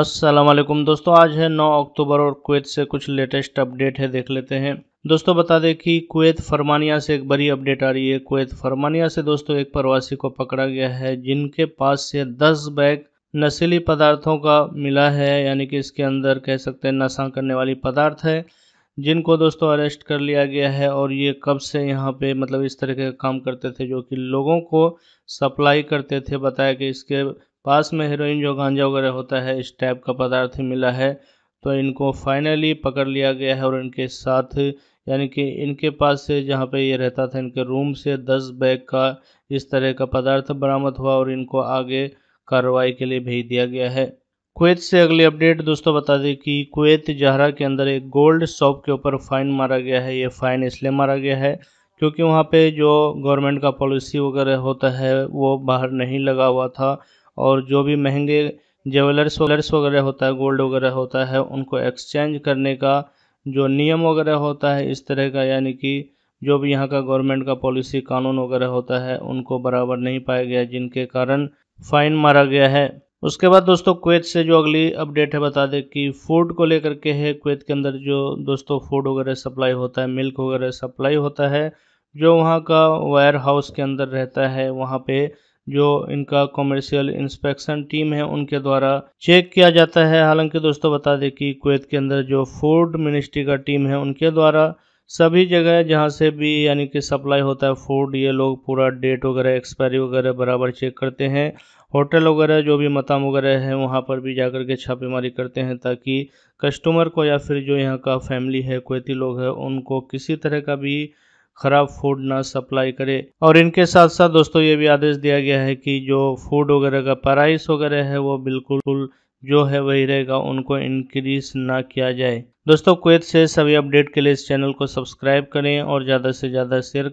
असलम दोस्तों आज है 9 अक्टूबर और कुवैत से कुछ लेटेस्ट अपडेट है देख लेते हैं दोस्तों बता दें कि कुवैत फरमानिया से एक बड़ी अपडेट आ रही है कुवैत फरमानिया से दोस्तों एक प्रवासी को पकड़ा गया है जिनके पास से 10 बैग नशीली पदार्थों का मिला है यानी कि इसके अंदर कह सकते हैं नशा करने वाली पदार्थ है जिनको दोस्तों अरेस्ट कर लिया गया है और ये कब से यहाँ पे मतलब इस तरह के काम करते थे जो कि लोगों को सप्लाई करते थे बताया कि इसके पास में हीरोइन जो गांजा वगैरह होता है इस टाइप का पदार्थ मिला है तो इनको फाइनली पकड़ लिया गया है और इनके साथ यानी कि इनके पास से जहाँ पे ये रहता था इनके रूम से दस बैग का इस तरह का पदार्थ बरामद हुआ और इनको आगे कार्रवाई के लिए भेज दिया गया है कुवैत से अगली अपडेट दोस्तों बता दें कि कुवैत जहरा के अंदर एक गोल्ड शॉप के ऊपर फाइन मारा गया है ये फाइन इसलिए मारा गया है क्योंकि वहाँ पे जो गवर्नमेंट का पॉलिसी वगैरह होता है वो बाहर नहीं लगा हुआ था और जो भी महंगे ज्वेलर्स वेलर्स वगैरह होता है गोल्ड वगैरह होता है उनको एक्सचेंज करने का जो नियम वगैरह होता है इस तरह का यानी कि जो भी यहाँ का गवर्नमेंट का पॉलिसी कानून वगैरह होता है उनको बराबर नहीं पाया गया जिनके कारण फाइन मारा गया है उसके बाद दोस्तों क्वेत से जो अगली अपडेट है बता दें कि फूड को लेकर के है क्वेत के अंदर जो दोस्तों फूड वगैरह सप्लाई होता है मिल्क वगैरह सप्लाई होता है जो वहाँ का वायर हाउस के अंदर रहता है वहाँ पे जो इनका कॉमर्शियल इंस्पेक्शन टीम है उनके द्वारा चेक किया जाता है हालांकि दोस्तों बता दें कि कुवैत के अंदर जो फूड मिनिस्ट्री का टीम है उनके द्वारा सभी जगह जहाँ से भी यानी कि सप्लाई होता है फूड ये लोग पूरा डेट वगैरह एक्सपायरी वगैरह बराबर चेक करते हैं होटल वगैरह जो भी मकाम वगैरह है वहाँ पर भी जाकर के छापेमारी करते हैं ताकि कस्टमर को या फिर जो यहाँ का फैमिली है कुवैती लोग है उनको किसी तरह का भी खराब फूड ना सप्लाई करे और इनके साथ साथ दोस्तों ये भी आदेश दिया गया है कि जो फूड वगैरह का प्राइस वगैरह है वो बिल्कुल जो है वही रहेगा उनको इंक्रीज ना किया जाए दोस्तों कुवैत से सभी अपडेट के लिए इस चैनल को सब्सक्राइब करें और ज़्यादा से ज़्यादा शेयर